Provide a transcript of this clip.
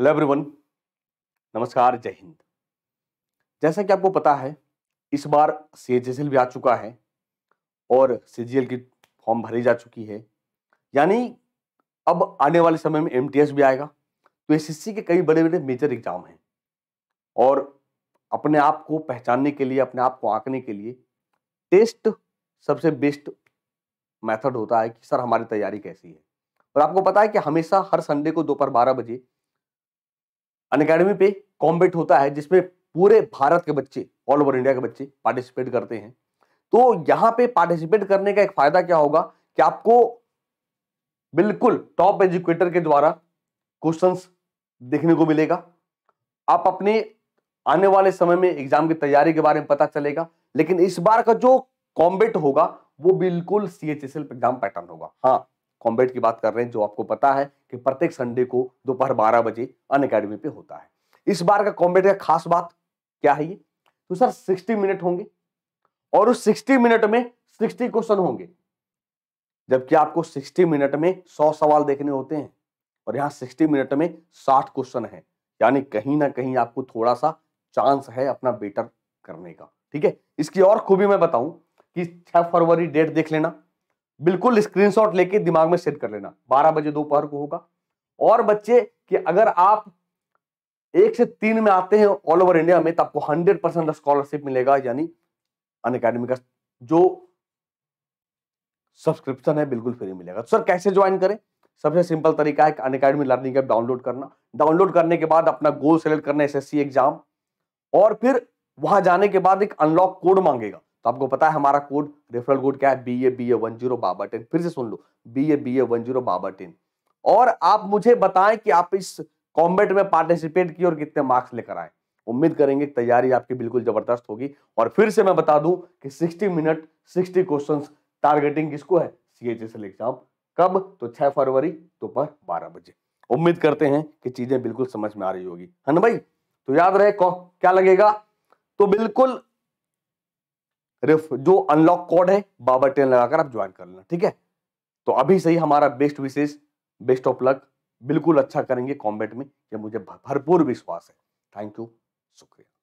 hello everyone नमस्कार जय हिंद जैसा कि आपको पता है इस बार सी भी आ चुका है और सी की फॉर्म भरी जा चुकी है यानी अब आने वाले समय में एम भी आएगा तो एस के कई बड़े बड़े मेजर एग्जाम हैं और अपने आप को पहचानने के लिए अपने आप को आंकने के लिए टेस्ट सबसे बेस्ट मेथड होता है कि सर हमारी तैयारी कैसी है और आपको पता है कि हमेशा हर संडे को दोपहर बारह बजे अनकेडमी पे कॉम्बेट होता है जिसमें पूरे भारत के बच्चे ऑल ओवर इंडिया के बच्चे पार्टिसिपेट करते हैं तो यहाँ पे पार्टिसिपेट करने का एक फायदा क्या होगा कि आपको बिल्कुल टॉप एजुकेटर के द्वारा क्वेश्चंस देखने को मिलेगा आप अपने आने वाले समय में एग्जाम की तैयारी के बारे में पता चलेगा लेकिन इस बार का जो कॉम्बेट होगा वो बिल्कुल सी एग्जाम पैटर्न होगा हाँ कॉम्बेट की बात कर रहे हैं जो आपको पता है कि प्रत्येक संडे को दोपहर बारह बजे अन अकेडमी पे होता है इस बार का कॉम्बेट का खास बात क्या है ये तो सर सिक्सटी मिनट होंगे और उस सिक्सटी मिनट में सिक्सटी क्वेश्चन होंगे जबकि आपको सिक्सटी मिनट में सौ सवाल देखने होते हैं और यहाँ सिक्सटी मिनट में साठ क्वेश्चन है यानी कहीं ना कहीं आपको थोड़ा सा चांस है अपना बेटर करने का ठीक है इसकी और खूबी मैं बताऊं कि छह फरवरी डेट देख लेना बिल्कुल स्क्रीनशॉट लेके दिमाग में सेट कर लेना बारह बजे दोपहर को होगा और बच्चे कि अगर आप एक से तीन में आते हैं ऑल ओवर इंडिया में तो आपको हंड्रेड परसेंट स्कॉलरशिप मिलेगा यानी अन अकेडमी का जो सब्सक्रिप्शन है बिल्कुल फ्री मिलेगा सर तो कैसे ज्वाइन करें सबसे सिंपल तरीका है Unacademy learning app download करना डाउनलोड करने के बाद अपना गोल सेलेक्ट करना एस एग्जाम और फिर वहां जाने के बाद एक अनलॉक कोड मांगेगा तो आपको पता है हमारा कोड रेफरल कोड क्या है B A B A one zero बाबा टेन फिर से सुन लो B A B A one zero बाबा टेन और आप मुझे बताएं कि आप इस कॉम्बेट में पार्टिसिपेट किए और कितने मार्क्स लेकर आए उम्मीद करेंगे तैयारी आपकी बिल्कुल जबरदस्त होगी और फिर से मैं बता दूं कि 60 मिनट 60 क्वेश्चंस टारगेटिंग किसको है सी एग्जाम कब तो 6 फरवरी दोपहर तो बारह बजे उम्मीद करते हैं कि चीजें बिल्कुल समझ में आ रही होगी है ना भाई तो याद रहे क्या लगेगा तो बिल्कुल जो अनलॉक कोड है बाबर टेन लगाकर आप ज्वाइन कर लेना ठीक है तो अभी सही हमारा बेस्ट विशेष बेस्ट ऑफ लक बिल्कुल अच्छा करेंगे कॉम्बेट में ये मुझे भरपूर विश्वास है थैंक यू शुक्रिया